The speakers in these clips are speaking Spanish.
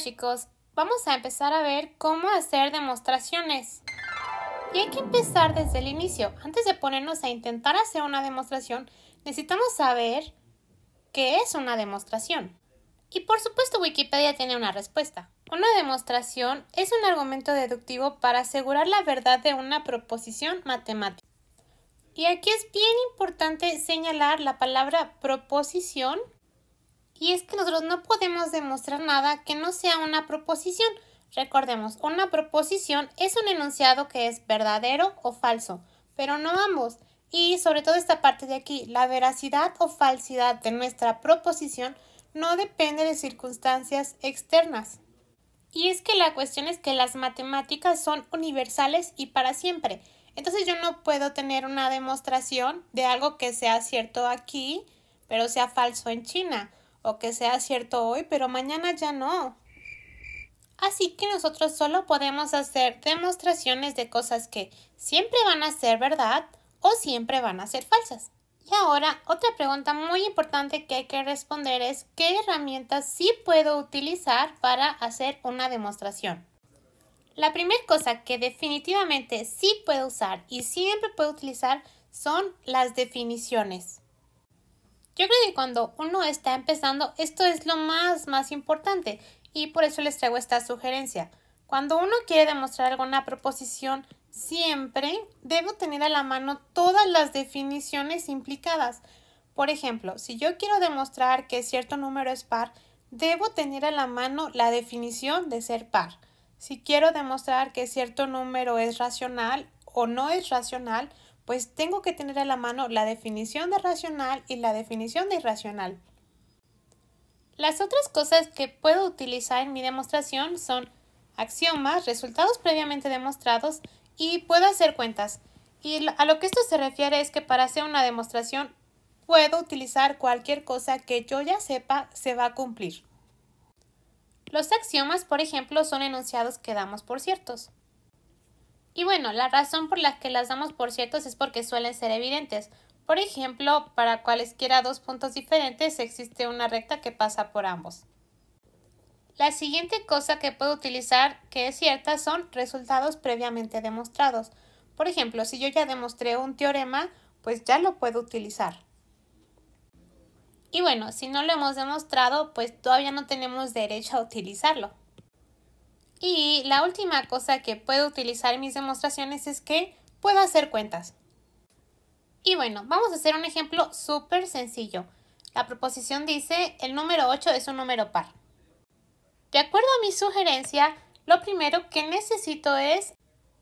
chicos, vamos a empezar a ver cómo hacer demostraciones. Y hay que empezar desde el inicio. Antes de ponernos a intentar hacer una demostración, necesitamos saber qué es una demostración. Y por supuesto Wikipedia tiene una respuesta. Una demostración es un argumento deductivo para asegurar la verdad de una proposición matemática. Y aquí es bien importante señalar la palabra proposición y es que nosotros no podemos demostrar nada que no sea una proposición. Recordemos, una proposición es un enunciado que es verdadero o falso, pero no ambos. Y sobre todo esta parte de aquí, la veracidad o falsidad de nuestra proposición no depende de circunstancias externas. Y es que la cuestión es que las matemáticas son universales y para siempre. Entonces yo no puedo tener una demostración de algo que sea cierto aquí, pero sea falso en China o que sea cierto hoy, pero mañana ya no. Así que nosotros solo podemos hacer demostraciones de cosas que siempre van a ser verdad o siempre van a ser falsas. Y ahora, otra pregunta muy importante que hay que responder es ¿qué herramientas sí puedo utilizar para hacer una demostración? La primera cosa que definitivamente sí puedo usar y siempre puedo utilizar son las definiciones. Yo creo que cuando uno está empezando, esto es lo más, más importante y por eso les traigo esta sugerencia. Cuando uno quiere demostrar alguna proposición, siempre debo tener a la mano todas las definiciones implicadas. Por ejemplo, si yo quiero demostrar que cierto número es par, debo tener a la mano la definición de ser par. Si quiero demostrar que cierto número es racional o no es racional, pues tengo que tener a la mano la definición de racional y la definición de irracional. Las otras cosas que puedo utilizar en mi demostración son axiomas, resultados previamente demostrados y puedo hacer cuentas. Y a lo que esto se refiere es que para hacer una demostración puedo utilizar cualquier cosa que yo ya sepa se va a cumplir. Los axiomas, por ejemplo, son enunciados que damos por ciertos. Y bueno, la razón por la que las damos por ciertos es porque suelen ser evidentes. Por ejemplo, para cualesquiera dos puntos diferentes existe una recta que pasa por ambos. La siguiente cosa que puedo utilizar que es cierta son resultados previamente demostrados. Por ejemplo, si yo ya demostré un teorema, pues ya lo puedo utilizar. Y bueno, si no lo hemos demostrado, pues todavía no tenemos derecho a utilizarlo. Y la última cosa que puedo utilizar en mis demostraciones es que puedo hacer cuentas. Y bueno, vamos a hacer un ejemplo súper sencillo. La proposición dice el número 8 es un número par. De acuerdo a mi sugerencia, lo primero que necesito es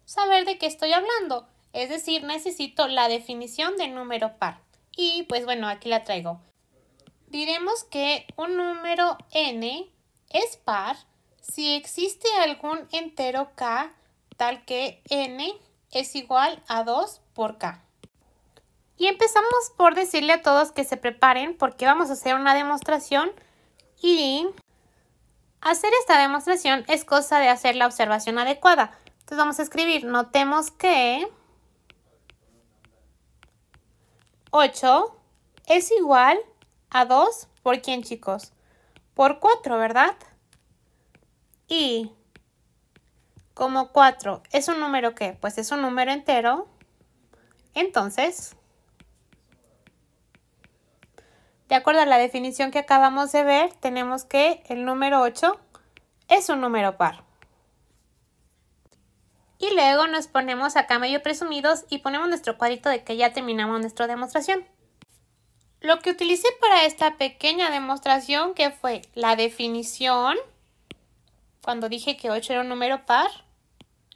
saber de qué estoy hablando, es decir, necesito la definición de número par. Y pues bueno, aquí la traigo. Diremos que un número n es par si existe algún entero k tal que n es igual a 2 por k. Y empezamos por decirle a todos que se preparen porque vamos a hacer una demostración y hacer esta demostración es cosa de hacer la observación adecuada. Entonces vamos a escribir, notemos que 8 es igual a 2 por quién chicos? Por 4, ¿verdad? Y como 4 es un número que, pues es un número entero, entonces, de acuerdo a la definición que acabamos de ver, tenemos que el número 8 es un número par. Y luego nos ponemos acá medio presumidos y ponemos nuestro cuadrito de que ya terminamos nuestra demostración. Lo que utilicé para esta pequeña demostración que fue la definición, cuando dije que 8 era un número par,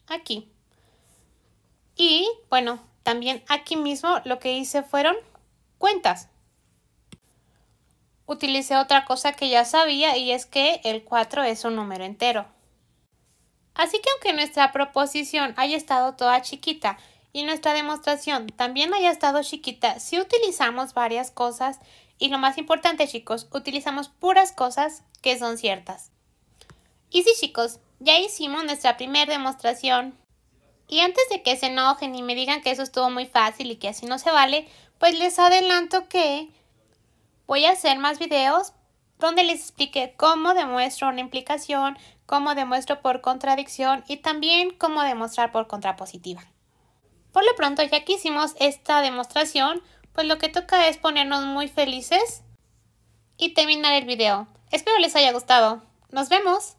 aquí. Y bueno, también aquí mismo lo que hice fueron cuentas. Utilicé otra cosa que ya sabía y es que el 4 es un número entero. Así que aunque nuestra proposición haya estado toda chiquita y nuestra demostración también haya estado chiquita, si utilizamos varias cosas y lo más importante chicos, utilizamos puras cosas que son ciertas. Y sí chicos, ya hicimos nuestra primera demostración. Y antes de que se enojen y me digan que eso estuvo muy fácil y que así no se vale, pues les adelanto que voy a hacer más videos donde les explique cómo demuestro una implicación, cómo demuestro por contradicción y también cómo demostrar por contrapositiva. Por lo pronto, ya que hicimos esta demostración, pues lo que toca es ponernos muy felices y terminar el video. Espero les haya gustado. ¡Nos vemos!